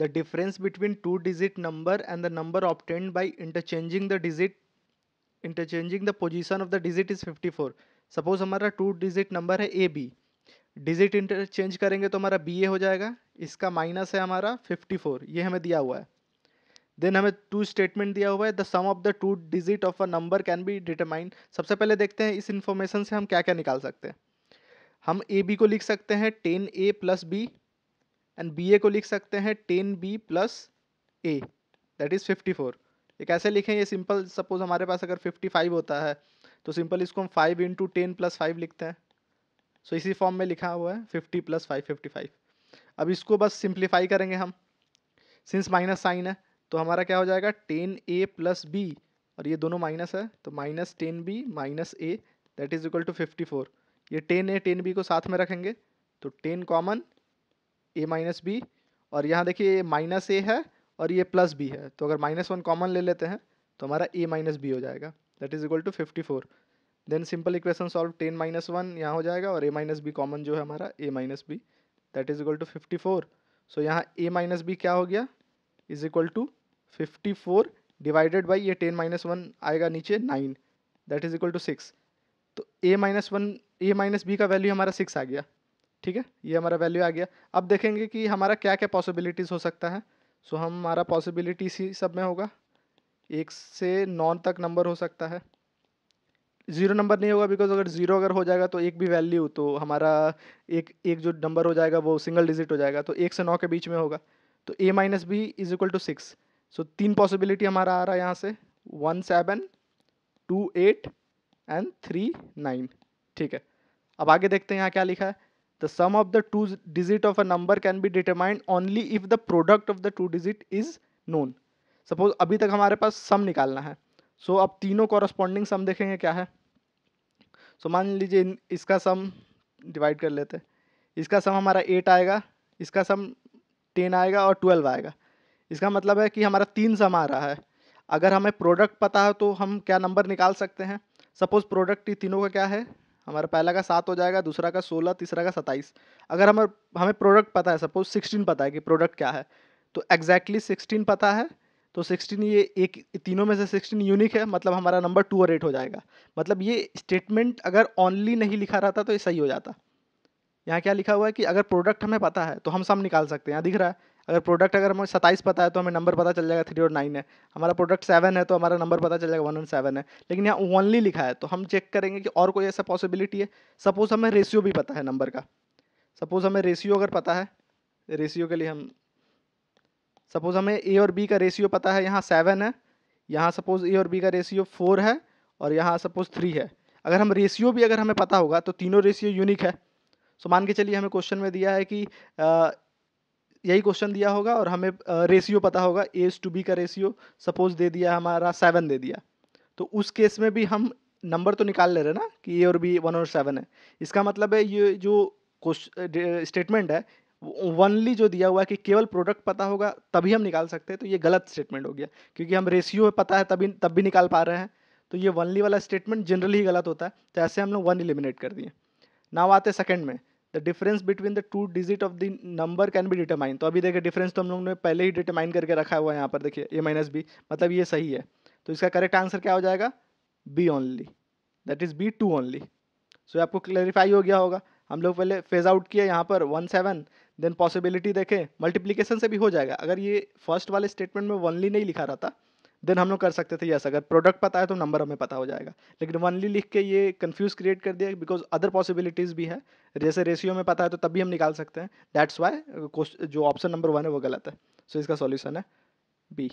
the difference between two digit number and the number obtained by interchanging the digit interchanging the position of the digit is 54 suppose हमारा two digit number है A B digit interchange करेंगे तो हमारा B ए हो जाएगा इसका minus है हमारा 54 ये हमें दिया हुआ है देन हमें टू स्टेटमेंट दिया हुआ है the sum of the two digit of a number can be determined सबसे पहले देखते हैं इस इन्फॉर्मेशन से हम क्या क्या निकाल सकते हैं हम ए बी को लिख सकते हैं ten A plus B and B को लिख सकते हैं ten B plus A that is fifty four ये कैसे लिखें ये सिंपल सपोज हमारे पास अगर फिफ्टी फाइव होता है तो सिंपल इसको हम five into ten plus five लिखते हैं सो so, इसी फॉर्म में लिखा हुआ है fifty plus five fifty five अब इसको बस सिंप्लीफाई करेंगे हम सिंस माइनस साइन है तो हमारा क्या हो जाएगा टेन ए प्लस बी और ये दोनों माइनस है तो minus ten B minus A that is equal to fifty four ये टेन ए टेन बी को साथ में रखेंगे तो ten common A minus B और यहाँ देखिए ये माइनस ए है और ये प्लस बी है तो अगर माइनस वन कॉमन ले लेते हैं तो हमारा ए माइनस बी हो जाएगा that is equal to fifty four then simple equation solve ten minus one यहाँ हो जाएगा और ए माइनस बी कॉमन जो है हमारा A minus B that is equal to fifty four so यहाँ ए माइनस बी क्या हो गया is equal to fifty four divided by ये टेन माइनस वन आएगा नीचे nine that is equal to six तो A minus one A minus B का value हमारा सिक्स आ गया ठीक है ये हमारा वैल्यू आ गया अब देखेंगे कि हमारा क्या क्या पॉसिबिलिटीज़ हो सकता है सो so, हमारा पॉसिबिलिटी इसी सब में होगा एक से नौ तक नंबर हो सकता है ज़ीरो नंबर नहीं होगा बिकॉज अगर ज़ीरो अगर हो जाएगा तो एक भी वैल्यू तो हमारा एक एक जो नंबर हो जाएगा वो सिंगल डिजिट हो जाएगा तो एक से नौ के बीच में होगा तो A minus B is equal to six so तीन पॉसिबिलिटी हमारा आ रहा है यहाँ से one seven two eight and three nine ठीक है अब आगे देखते हैं यहाँ क्या लिखा है the sum of the two digit of a number can be determined only if the product of the two digit is known suppose अभी तक हमारे पास सम निकालना है सो so, अब तीनों कॉरस्पॉन्डिंग सम देखेंगे क्या है सो so, मान लीजिए इसका सम डिवाइड कर लेते हैं इसका सम हमारा एट आएगा इसका सम टेन आएगा और ट्वेल्व आएगा इसका मतलब है कि हमारा तीन सम आ रहा है अगर हमें प्रोडक्ट पता है तो हम क्या नंबर निकाल सकते हैं सपोज प्रोडक्ट तीनों का क्या है हमारा पहला का सात हो जाएगा दूसरा का सोलह तीसरा का सत्ताईस अगर हमें हमें प्रोडक्ट पता है सपोज सिक्सटीन पता है कि प्रोडक्ट क्या है तो एग्जैक्टली exactly सिक्सटीन पता है तो सिक्सटीन ये एक तीनों में से सिक्सटीन यूनिक है मतलब हमारा नंबर टू और एट हो जाएगा मतलब ये स्टेटमेंट अगर ऑनली नहीं लिखा रहता तो ये सही हो जाता यहाँ क्या लिखा हुआ है कि अगर प्रोडक्ट हमें पता है तो हम सम निकाल सकते हैं यहाँ दिख रहा है अगर प्रोडक्ट अगर हमें सत्ताईस पता है तो हमें नंबर पता चल जाएगा थ्री और नाइन है हमारा प्रोडक्ट सेवन है तो हमारा नंबर पता चल जाएगा वन एंड सेवन है लेकिन यहाँ ओनली लिखा है तो हम चेक करेंगे कि और कोई ऐसा पॉसिबिलिटी है सपोज़ हमें रेशियो भी पता है नंबर का सपोज़ हमें रेशियो अगर पता है रेशियो के लिए हम सपोज़ हमें ए और बी का रेशियो पता है यहाँ सेवन है यहाँ सपोज़ ए और बी का रेशियो फोर है और यहाँ सपोज़ थ्री है अगर हम रेशियो भी अगर हमें पता होगा तो तीनों रेशियो यूनिक है सो मान के चलिए हमें क्वेश्चन में दिया है कि यही क्वेश्चन दिया होगा और हमें रेशियो पता होगा एज टू बी का रेशियो सपोज दे दिया हमारा सेवन दे दिया तो उस केस में भी हम नंबर तो निकाल ले रहे हैं ना कि ए और बी वन और सेवन है इसका मतलब है ये जो स्टेटमेंट है वनली जो दिया हुआ है कि केवल प्रोडक्ट पता होगा तभी हम निकाल सकते हैं तो ये गलत स्टेटमेंट हो गया क्योंकि हम रेशियो पता है तभी तब भी निकाल पा रहे हैं तो ये वनली वाला स्टेटमेंट जनरली ही गलत होता है तो ऐसे हम लोग वन इलिमिनेट कर दिए नाव आते सेकेंड में the difference between the two digit of the number can be determine तो अभी देखिए डिफरेंस तो हम लोगों ने पहले ही डिटरमाइन करके रखा हुआ है यहाँ पर देखिए ए माइनस बी मतलब ये सही है तो इसका करेक्ट आंसर क्या हो जाएगा B only that is B two only so आपको क्लैरिफाई हो गया होगा हम लोग पहले फेज आउट किया यहाँ पर वन सेवन देन पॉसिबिलिटी देखें मल्टीप्लीकेशन से भी हो जाएगा अगर ये फर्स्ट वाले स्टेटमेंट में वनली नहीं लिखा रहा था देन हम लोग कर सकते थे यस अगर प्रोडक्ट पता है तो नंबर हमें पता हो जाएगा लेकिन वनली लिख के ये कन्फ्यूज क्रिएट कर दिया बिकॉज अदर पॉसिबिलिटीज़ भी है जैसे रेशियो में पता है तो तब भी हम निकाल सकते हैं दैट्स वाई uh, जो ऑप्शन नंबर वन है वो गलत है सो so, इसका सॉल्यूशन है बी